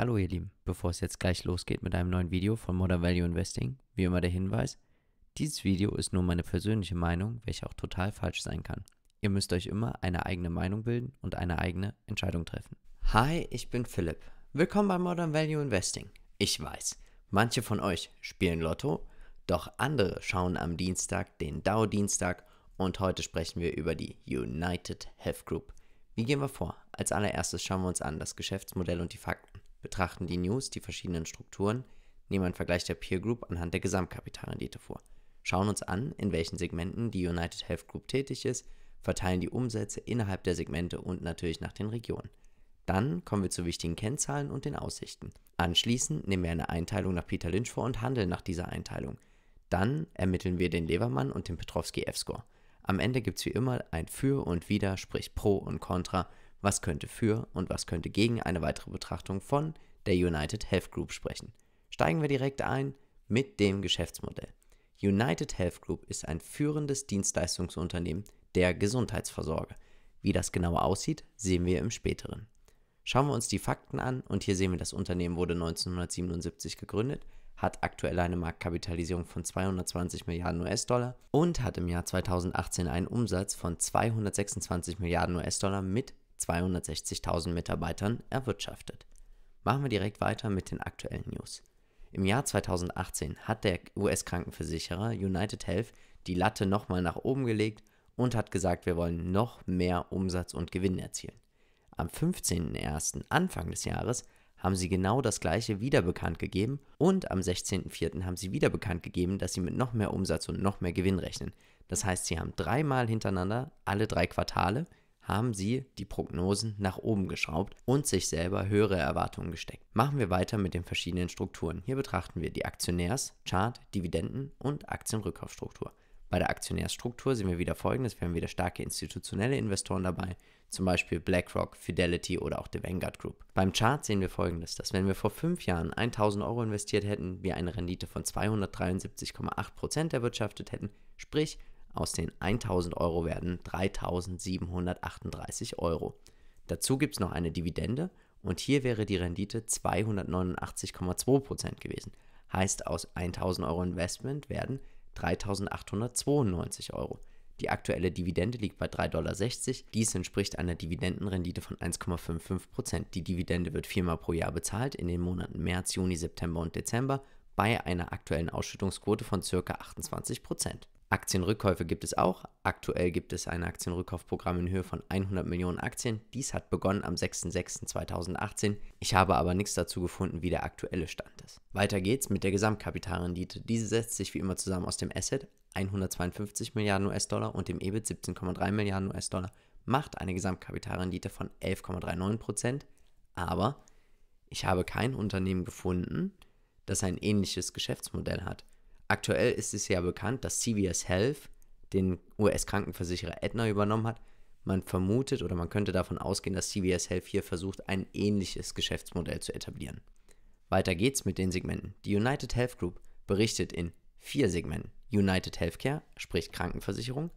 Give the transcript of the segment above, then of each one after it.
Hallo ihr Lieben, bevor es jetzt gleich losgeht mit einem neuen Video von Modern Value Investing, wie immer der Hinweis, dieses Video ist nur meine persönliche Meinung, welche auch total falsch sein kann. Ihr müsst euch immer eine eigene Meinung bilden und eine eigene Entscheidung treffen. Hi, ich bin Philipp. Willkommen bei Modern Value Investing. Ich weiß, manche von euch spielen Lotto, doch andere schauen am Dienstag den Dow-Dienstag und heute sprechen wir über die United Health Group. Wie gehen wir vor? Als allererstes schauen wir uns an das Geschäftsmodell und die Fakten betrachten die News die verschiedenen Strukturen, nehmen einen Vergleich der Peer Group anhand der Gesamtkapitalrendite vor, schauen uns an, in welchen Segmenten die United Health Group tätig ist, verteilen die Umsätze innerhalb der Segmente und natürlich nach den Regionen. Dann kommen wir zu wichtigen Kennzahlen und den Aussichten. Anschließend nehmen wir eine Einteilung nach Peter Lynch vor und handeln nach dieser Einteilung. Dann ermitteln wir den Levermann und den Petrovsky F-Score. Am Ende gibt es wie immer ein Für und Wider, sprich Pro und Contra was könnte für und was könnte gegen eine weitere Betrachtung von der United Health Group sprechen. Steigen wir direkt ein mit dem Geschäftsmodell. United Health Group ist ein führendes Dienstleistungsunternehmen der Gesundheitsversorge. Wie das genau aussieht, sehen wir im späteren. Schauen wir uns die Fakten an und hier sehen wir, das Unternehmen wurde 1977 gegründet, hat aktuell eine Marktkapitalisierung von 220 Milliarden US-Dollar und hat im Jahr 2018 einen Umsatz von 226 Milliarden US-Dollar mit 260.000 Mitarbeitern erwirtschaftet. Machen wir direkt weiter mit den aktuellen News. Im Jahr 2018 hat der US-Krankenversicherer United Health die Latte nochmal nach oben gelegt und hat gesagt, wir wollen noch mehr Umsatz und Gewinn erzielen. Am 15.01. Anfang des Jahres haben sie genau das gleiche wieder bekannt gegeben und am 16.04. haben sie wieder bekannt gegeben, dass sie mit noch mehr Umsatz und noch mehr Gewinn rechnen. Das heißt, sie haben dreimal hintereinander, alle drei Quartale, haben sie die Prognosen nach oben geschraubt und sich selber höhere Erwartungen gesteckt. Machen wir weiter mit den verschiedenen Strukturen. Hier betrachten wir die Aktionärs-, Chart-, Dividenden- und Aktienrückkaufstruktur. Bei der Aktionärsstruktur sehen wir wieder folgendes: Wir haben wieder starke institutionelle Investoren dabei, zum Beispiel BlackRock, Fidelity oder auch The Vanguard Group. Beim Chart sehen wir folgendes: dass wenn wir vor fünf Jahren 1000 Euro investiert hätten, wir eine Rendite von 273,8% erwirtschaftet hätten, sprich aus den 1000 Euro werden 3738 Euro. Dazu gibt es noch eine Dividende und hier wäre die Rendite 289,2% gewesen. Heißt, aus 1000 Euro Investment werden 3892 Euro. Die aktuelle Dividende liegt bei 3,60 Dollar. Dies entspricht einer Dividendenrendite von 1,55%. Die Dividende wird viermal pro Jahr bezahlt in den Monaten März, Juni, September und Dezember bei einer aktuellen Ausschüttungsquote von ca. 28%. Aktienrückkäufe gibt es auch. Aktuell gibt es ein Aktienrückkaufprogramm in Höhe von 100 Millionen Aktien. Dies hat begonnen am 06.06.2018. Ich habe aber nichts dazu gefunden, wie der aktuelle Stand ist. Weiter geht's mit der Gesamtkapitalrendite. Diese setzt sich wie immer zusammen aus dem Asset 152 Milliarden US-Dollar und dem EBIT 17,3 Milliarden US-Dollar, macht eine Gesamtkapitalrendite von 11,39 Prozent. Aber ich habe kein Unternehmen gefunden, das ein ähnliches Geschäftsmodell hat. Aktuell ist es ja bekannt, dass CVS Health den US-Krankenversicherer Aetna übernommen hat. Man vermutet oder man könnte davon ausgehen, dass CVS Health hier versucht, ein ähnliches Geschäftsmodell zu etablieren. Weiter geht's mit den Segmenten. Die United Health Group berichtet in vier Segmenten. United Healthcare, sprich Krankenversicherung,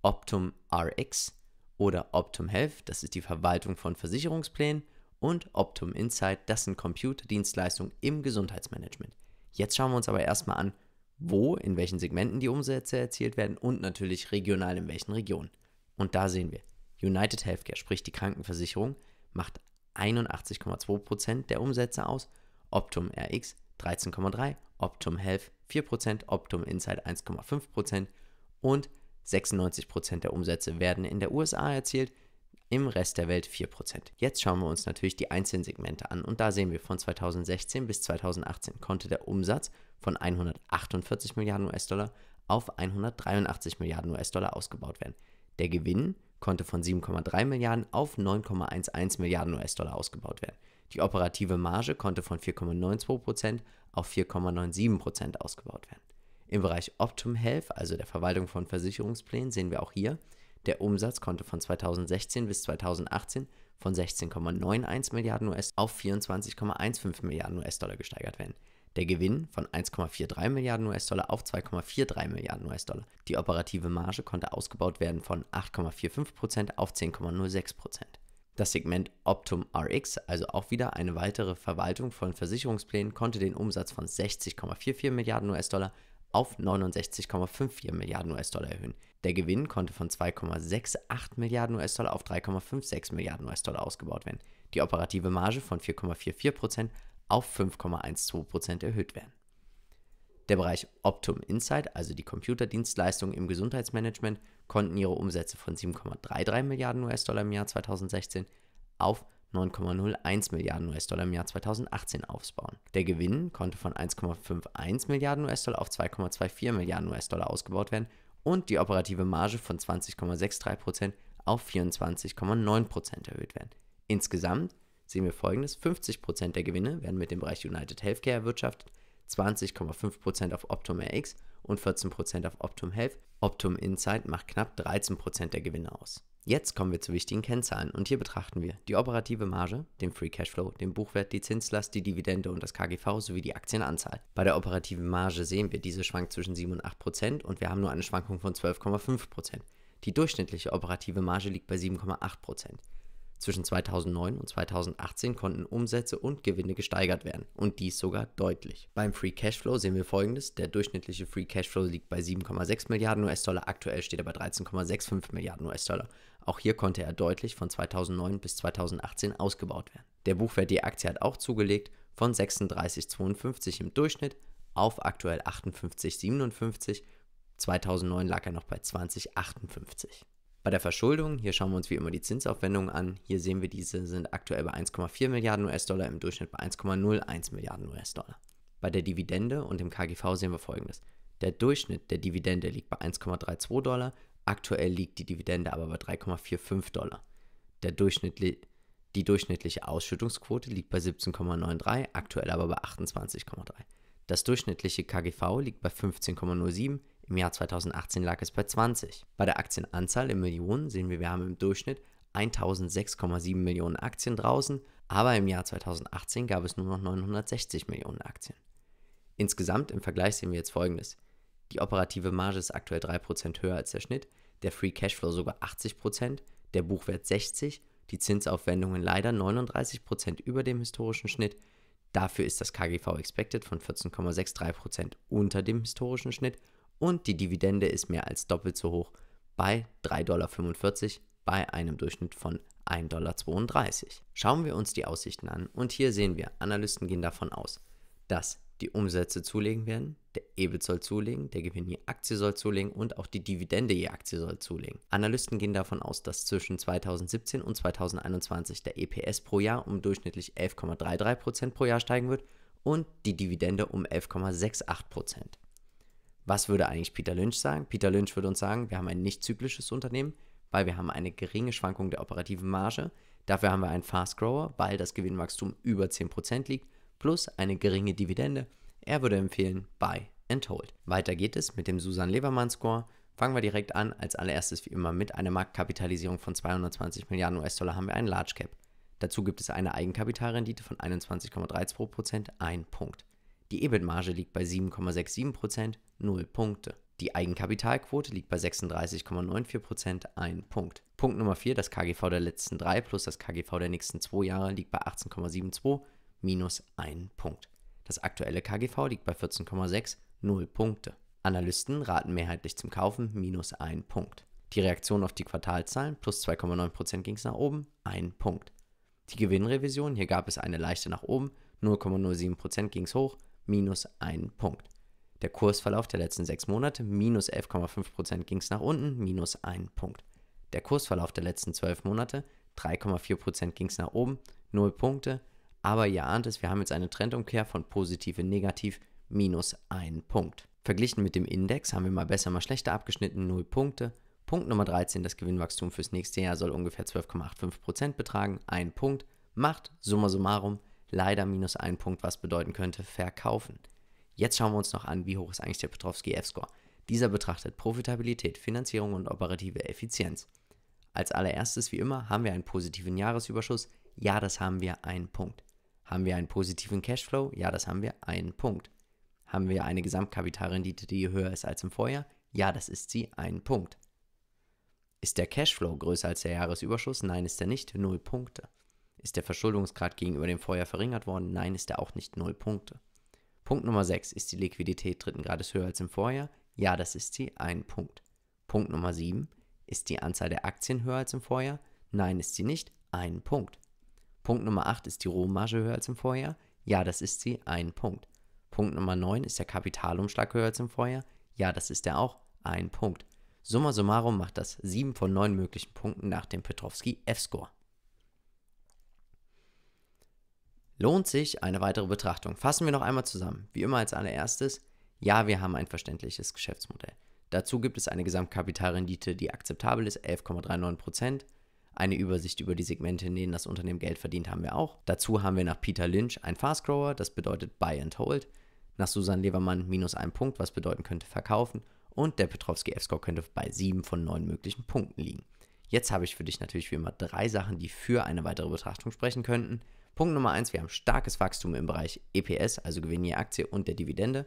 Optum Rx oder Optum Health, das ist die Verwaltung von Versicherungsplänen, und Optum Insight, das sind Computerdienstleistungen im Gesundheitsmanagement. Jetzt schauen wir uns aber erstmal an, wo, in welchen Segmenten die Umsätze erzielt werden und natürlich regional in welchen Regionen. Und da sehen wir, United Healthcare, sprich die Krankenversicherung, macht 81,2% der Umsätze aus, Optum RX 13,3%, Optum Health 4%, Optum Insight 1,5% und 96% der Umsätze werden in der USA erzielt, im Rest der Welt 4%. Jetzt schauen wir uns natürlich die einzelnen Segmente an und da sehen wir, von 2016 bis 2018 konnte der Umsatz von 148 Milliarden US-Dollar auf 183 Milliarden US-Dollar ausgebaut werden. Der Gewinn konnte von 7,3 Milliarden auf 9,11 Milliarden US-Dollar ausgebaut werden. Die operative Marge konnte von 4,92% auf 4,97% ausgebaut werden. Im Bereich Optum Health, also der Verwaltung von Versicherungsplänen, sehen wir auch hier, der Umsatz konnte von 2016 bis 2018 von 16,91 Milliarden US auf 24,15 Milliarden US-Dollar gesteigert werden. Der Gewinn von 1,43 Milliarden US-Dollar auf 2,43 Milliarden US-Dollar. Die operative Marge konnte ausgebaut werden von 8,45% auf 10,06%. Das Segment Optum Rx, also auch wieder eine weitere Verwaltung von Versicherungsplänen, konnte den Umsatz von 60,44 Milliarden US-Dollar auf 69,54 Milliarden US-Dollar erhöhen. Der Gewinn konnte von 2,68 Milliarden US-Dollar auf 3,56 Milliarden US-Dollar ausgebaut werden. Die operative Marge von 4,44% auf 5,12% erhöht werden. Der Bereich Optum Insight, also die Computerdienstleistungen im Gesundheitsmanagement, konnten ihre Umsätze von 7,33 Milliarden US-Dollar im Jahr 2016 auf 9,01 Milliarden US-Dollar im Jahr 2018 aufbauen. Der Gewinn konnte von 1,51 Milliarden US-Dollar auf 2,24 Milliarden US-Dollar ausgebaut werden und die operative Marge von 20,63% auf 24,9% erhöht werden. Insgesamt sehen wir folgendes: 50% der Gewinne werden mit dem Bereich United Healthcare erwirtschaftet, 20,5% auf Optum RX und 14% auf Optum Health. Optum Insight macht knapp 13% der Gewinne aus. Jetzt kommen wir zu wichtigen Kennzahlen und hier betrachten wir die operative Marge, den Free Cashflow, den Buchwert, die Zinslast, die Dividende und das KGV sowie die Aktienanzahl. Bei der operativen Marge sehen wir, diese schwankt zwischen 7 und 8 Prozent und wir haben nur eine Schwankung von 12,5 Prozent. Die durchschnittliche operative Marge liegt bei 7,8 Prozent. Zwischen 2009 und 2018 konnten Umsätze und Gewinne gesteigert werden und dies sogar deutlich. Beim Free Cashflow sehen wir folgendes: Der durchschnittliche Free Cashflow liegt bei 7,6 Milliarden US-Dollar, aktuell steht er bei 13,65 Milliarden US-Dollar. Auch hier konnte er deutlich von 2009 bis 2018 ausgebaut werden. Der Buchwert der Aktie hat auch zugelegt von 36,52 im Durchschnitt auf aktuell 58,57. 2009 lag er noch bei 20,58. Bei der Verschuldung, hier schauen wir uns wie immer die Zinsaufwendungen an. Hier sehen wir, diese sind aktuell bei 1,4 Milliarden US-Dollar, im Durchschnitt bei 1,01 Milliarden US-Dollar. Bei der Dividende und dem KGV sehen wir folgendes. Der Durchschnitt der Dividende liegt bei 1,32 Dollar, Aktuell liegt die Dividende aber bei 3,45 Dollar. Der durchschnittli die durchschnittliche Ausschüttungsquote liegt bei 17,93, aktuell aber bei 28,3. Das durchschnittliche KGV liegt bei 15,07, im Jahr 2018 lag es bei 20. Bei der Aktienanzahl in Millionen sehen wir, wir haben im Durchschnitt 1006,7 Millionen Aktien draußen, aber im Jahr 2018 gab es nur noch 960 Millionen Aktien. Insgesamt im Vergleich sehen wir jetzt folgendes. Die operative Marge ist aktuell 3% höher als der Schnitt, der Free Cashflow sogar 80%, der Buchwert 60%, die Zinsaufwendungen leider 39% über dem historischen Schnitt. Dafür ist das KGV Expected von 14,63% unter dem historischen Schnitt und die Dividende ist mehr als doppelt so hoch bei 3,45 Dollar bei einem Durchschnitt von 1,32 Dollar. Schauen wir uns die Aussichten an und hier sehen wir, Analysten gehen davon aus, dass die Umsätze zulegen werden, der EBIT soll zulegen, der Gewinn je Aktie soll zulegen und auch die Dividende je Aktie soll zulegen. Analysten gehen davon aus, dass zwischen 2017 und 2021 der EPS pro Jahr um durchschnittlich 11,33% pro Jahr steigen wird und die Dividende um 11,68%. Was würde eigentlich Peter Lynch sagen? Peter Lynch würde uns sagen, wir haben ein nicht zyklisches Unternehmen, weil wir haben eine geringe Schwankung der operativen Marge. Dafür haben wir einen Fast Grower, weil das Gewinnwachstum über 10% liegt plus eine geringe Dividende. Er würde empfehlen Buy and Hold. Weiter geht es mit dem Susan Levermann Score. Fangen wir direkt an. Als allererstes wie immer mit einer Marktkapitalisierung von 220 Milliarden US-Dollar haben wir einen Large Cap. Dazu gibt es eine Eigenkapitalrendite von 21,32%, ein Punkt. Die EBIT-Marge liegt bei 7,67%, 0 Punkte. Die Eigenkapitalquote liegt bei 36,94%, ein Punkt. Punkt Nummer 4, das KGV der letzten drei plus das KGV der nächsten zwei Jahre liegt bei 18,72 minus 1 Punkt. Das aktuelle KGV liegt bei 14,6, 0 Punkte. Analysten raten mehrheitlich zum Kaufen minus 1 Punkt. Die Reaktion auf die Quartalzahlen plus 2,9% ging es nach oben, 1 Punkt. Die Gewinnrevision, hier gab es eine leichte nach oben, 0,07% ging es hoch, minus 1 Punkt. Der Kursverlauf der letzten 6 Monate, minus 11,5% ging es nach unten, minus 1 Punkt. Der Kursverlauf der letzten 12 Monate, 3,4% ging es nach oben, 0 Punkte, aber ihr ahnt es, wir haben jetzt eine Trendumkehr von positiv in negativ minus ein Punkt. Verglichen mit dem Index haben wir mal besser, mal schlechter abgeschnitten, 0 Punkte. Punkt Nummer 13, das Gewinnwachstum fürs nächste Jahr soll ungefähr 12,85% betragen, ein Punkt. Macht summa summarum leider minus ein Punkt, was bedeuten könnte verkaufen. Jetzt schauen wir uns noch an, wie hoch ist eigentlich der Petrovsky F-Score. Dieser betrachtet Profitabilität, Finanzierung und operative Effizienz. Als allererstes, wie immer, haben wir einen positiven Jahresüberschuss. Ja, das haben wir, ein Punkt. Haben wir einen positiven Cashflow? Ja, das haben wir, einen Punkt. Haben wir eine Gesamtkapitalrendite, die höher ist als im Vorjahr? Ja, das ist sie, ein Punkt. Ist der Cashflow größer als der Jahresüberschuss? Nein, ist er nicht, null Punkte. Ist der Verschuldungsgrad gegenüber dem Vorjahr verringert worden? Nein, ist er auch nicht, null Punkte. Punkt Nummer 6. Ist die Liquidität dritten Grades höher als im Vorjahr? Ja, das ist sie, ein Punkt. Punkt Nummer 7. Ist die Anzahl der Aktien höher als im Vorjahr? Nein, ist sie nicht, ein Punkt. Punkt Nummer 8 ist die Rohmarge höher als im Vorjahr? Ja, das ist sie, ein Punkt. Punkt Nummer 9 ist der Kapitalumschlag höher als im Vorjahr? Ja, das ist er auch, ein Punkt. Summa summarum macht das 7 von 9 möglichen Punkten nach dem Petrovsky F-Score. Lohnt sich eine weitere Betrachtung. Fassen wir noch einmal zusammen. Wie immer als allererstes, ja, wir haben ein verständliches Geschäftsmodell. Dazu gibt es eine Gesamtkapitalrendite, die akzeptabel ist, 11,39%. Eine Übersicht über die Segmente, in denen das Unternehmen Geld verdient, haben wir auch. Dazu haben wir nach Peter Lynch ein Fast Grower, das bedeutet Buy and Hold. Nach Susan Levermann minus ein Punkt, was bedeuten könnte verkaufen. Und der Petrovsky F-Score könnte bei 7 von 9 möglichen Punkten liegen. Jetzt habe ich für dich natürlich wie immer drei Sachen, die für eine weitere Betrachtung sprechen könnten. Punkt Nummer 1, wir haben starkes Wachstum im Bereich EPS, also Gewinn je Aktie und der Dividende.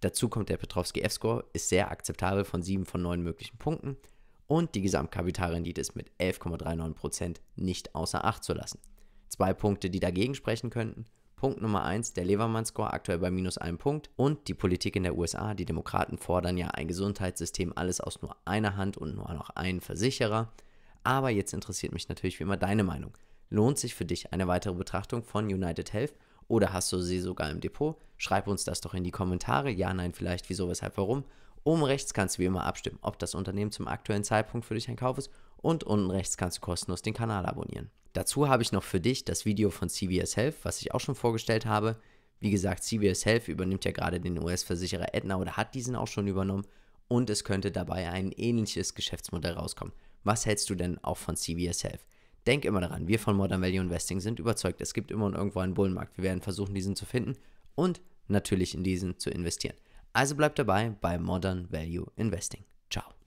Dazu kommt der Petrovsky F-Score, ist sehr akzeptabel von 7 von 9 möglichen Punkten und die Gesamtkapitalrendite ist mit 11,39% nicht außer Acht zu lassen. Zwei Punkte, die dagegen sprechen könnten. Punkt Nummer 1, der Levermann-Score aktuell bei minus einem Punkt und die Politik in der USA. Die Demokraten fordern ja ein Gesundheitssystem alles aus nur einer Hand und nur noch einen Versicherer. Aber jetzt interessiert mich natürlich wie immer deine Meinung. Lohnt sich für dich eine weitere Betrachtung von United Health oder hast du sie sogar im Depot? Schreib uns das doch in die Kommentare. Ja, nein, vielleicht, wieso, weshalb, warum. Oben rechts kannst du wie immer abstimmen, ob das Unternehmen zum aktuellen Zeitpunkt für dich ein Kauf ist und unten rechts kannst du kostenlos den Kanal abonnieren. Dazu habe ich noch für dich das Video von CBS Health, was ich auch schon vorgestellt habe. Wie gesagt, CBS Health übernimmt ja gerade den US-Versicherer Aetna oder hat diesen auch schon übernommen und es könnte dabei ein ähnliches Geschäftsmodell rauskommen. Was hältst du denn auch von CBS Health? Denk immer daran, wir von Modern Value Investing sind überzeugt, es gibt immer und irgendwo einen Bullenmarkt. Wir werden versuchen, diesen zu finden und natürlich in diesen zu investieren. Also bleibt dabei bei Modern Value Investing. Ciao.